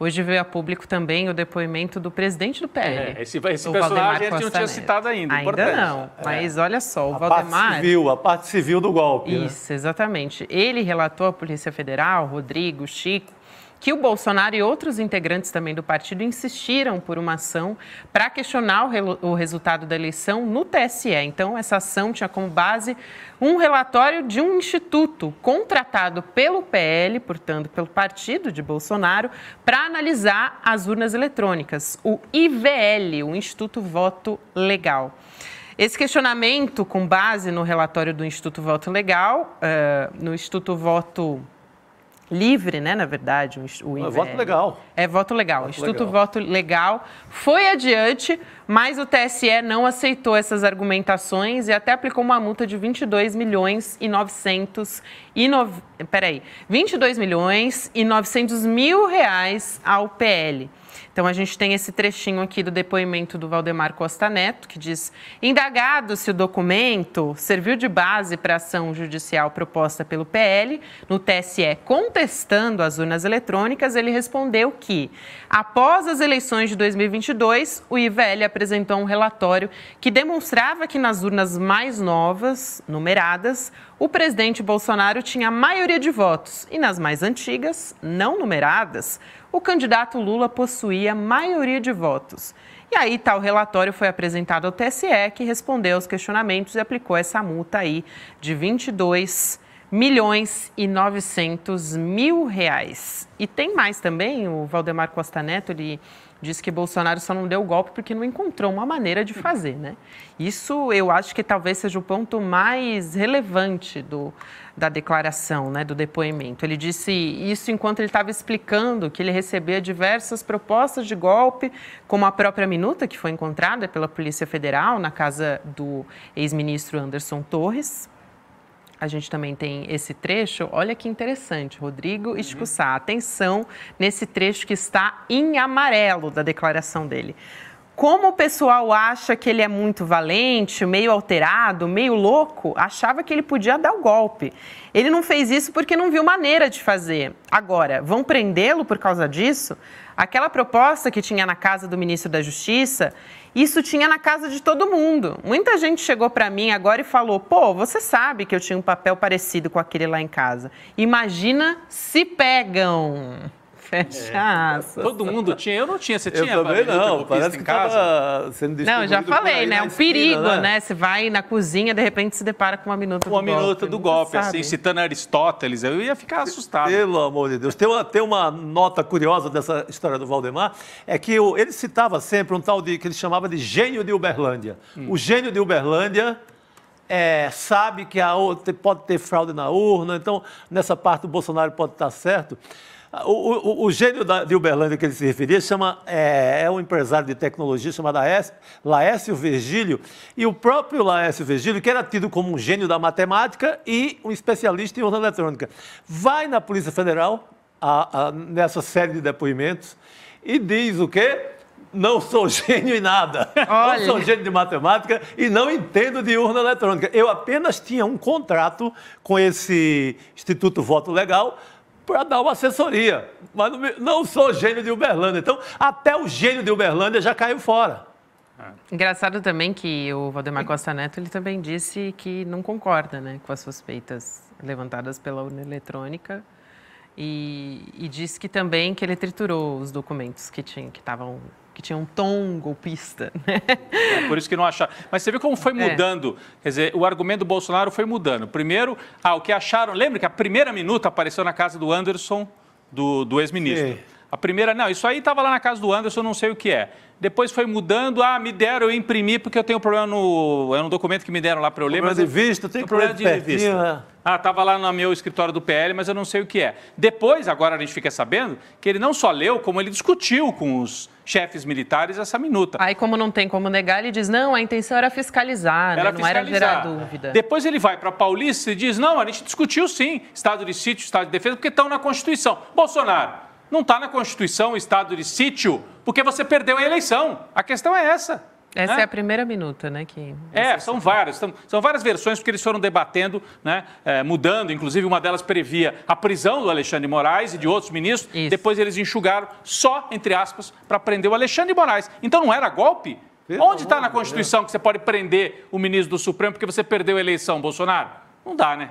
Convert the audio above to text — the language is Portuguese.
Hoje veio a público também o depoimento do presidente do PL. É, esse, esse personagem a gente não tinha citado ainda. Ainda não, é. mas é. olha só, o a Valdemar... Parte civil, a parte civil do golpe. Né? Isso, né? exatamente. Ele relatou à Polícia Federal, Rodrigo, Chico, que o Bolsonaro e outros integrantes também do partido insistiram por uma ação para questionar o, re o resultado da eleição no TSE. Então, essa ação tinha como base um relatório de um instituto contratado pelo PL, portanto, pelo partido de Bolsonaro, para analisar as urnas eletrônicas, o IVL, o Instituto Voto Legal. Esse questionamento, com base no relatório do Instituto Voto Legal, uh, no Instituto Voto livre, né, na verdade, o IVL. É voto é, legal. É voto legal. Voto Instituto legal. Voto Legal foi adiante, mas o TSE não aceitou essas argumentações e até aplicou uma multa de 22 milhões e 900 e no... peraí, 22 milhões e 900 mil reais ao PL. Então a gente tem esse trechinho aqui do depoimento do Valdemar Costa Neto, que diz: indagado se o documento serviu de base para a ação judicial proposta pelo PL no TSE contestando as urnas eletrônicas, ele respondeu que, após as eleições de 2022, o IVL apresentou um relatório que demonstrava que nas urnas mais novas, numeradas, o presidente Bolsonaro tinha a maioria de votos e nas mais antigas, não numeradas, o candidato Lula possuía maioria de votos. E aí, tal relatório foi apresentado ao TSE, que respondeu aos questionamentos e aplicou essa multa aí de 22 milhões e 900 mil reais. E tem mais também, o Valdemar Costa Neto, ele disse que Bolsonaro só não deu o golpe porque não encontrou uma maneira de fazer, né? Isso eu acho que talvez seja o ponto mais relevante do, da declaração, né, do depoimento. Ele disse isso enquanto ele estava explicando que ele recebia diversas propostas de golpe, como a própria minuta que foi encontrada pela Polícia Federal na casa do ex-ministro Anderson Torres a gente também tem esse trecho. Olha que interessante, Rodrigo Escussá. Atenção nesse trecho que está em amarelo da declaração dele como o pessoal acha que ele é muito valente, meio alterado, meio louco, achava que ele podia dar o golpe. Ele não fez isso porque não viu maneira de fazer. Agora, vão prendê-lo por causa disso? Aquela proposta que tinha na casa do ministro da Justiça, isso tinha na casa de todo mundo. Muita gente chegou para mim agora e falou: pô, você sabe que eu tinha um papel parecido com aquele lá em casa. Imagina se pegam! Fecha aspas. Todo mundo tinha, eu não tinha, você tinha? Eu também não, parece que em casa. sendo Não, já falei, né? É um perigo, né? né? Você vai na cozinha, de repente se depara com uma minuta uma do golpe. Uma minuta do golpe, assim, sabe. assim, citando Aristóteles, eu ia ficar assustado. Pelo amor de Deus. Tem uma, tem uma nota curiosa dessa história do Valdemar, é que eu, ele citava sempre um tal de, que ele chamava de gênio de Uberlândia. Hum. O gênio de Uberlândia... É, sabe que a, pode ter fraude na urna, então nessa parte o Bolsonaro pode estar certo. O, o, o gênio da, de Uberlândia que ele se referia chama, é, é um empresário de tecnologia chamado Aécio, Laércio Virgílio. E o próprio Laércio Virgílio, que era tido como um gênio da matemática e um especialista em urna eletrônica, vai na Polícia Federal, a, a, nessa série de depoimentos, e diz o quê? não sou gênio em nada. Olha. Não sou gênio de matemática e não entendo de urna eletrônica. Eu apenas tinha um contrato com esse Instituto Voto Legal para dar uma assessoria. Mas não, não sou gênio de Uberlândia. Então, até o gênio de Uberlândia já caiu fora. É. Engraçado também que o Valdemar Costa Neto ele também disse que não concorda né, com as suspeitas levantadas pela urna eletrônica e, e disse que também que ele triturou os documentos que tinha, que estavam que tinha um tom golpista. Né? É, por isso que não achava. Mas você viu como foi é. mudando, é. quer dizer, o argumento do Bolsonaro foi mudando. Primeiro, ah, o que acharam, lembra que a primeira minuta apareceu na casa do Anderson, do, do ex-ministro. A primeira, não, isso aí estava lá na casa do Anderson, não sei o que é. Depois foi mudando, ah, me deram, eu imprimi, porque eu tenho um problema no. É um documento que me deram lá para eu ler. Problema mas de vista, tem problema de, de vista. Né? Ah, estava lá no meu escritório do PL, mas eu não sei o que é. Depois, agora a gente fica sabendo que ele não só leu, como ele discutiu com os chefes militares essa minuta. Aí, como não tem como negar, ele diz: não, a intenção era fiscalizar, né? era não fiscalizar. era gerar dúvida. Depois ele vai para Paulista e diz: não, a gente discutiu sim, estado de sítio, estado de defesa, porque estão na Constituição. Bolsonaro. Não está na Constituição o estado de sítio porque você perdeu a eleição. A questão é essa. Essa né? é a primeira minuta, né? Que é, são várias. São, são, várias versões porque eles foram debatendo, né, é, mudando. Inclusive, uma delas previa a prisão do Alexandre Moraes e de outros ministros. Isso. Depois eles enxugaram só, entre aspas, para prender o Alexandre Moraes. Então não era golpe? Pelo Onde está na Constituição Deus. que você pode prender o ministro do Supremo porque você perdeu a eleição, Bolsonaro? Não dá, né?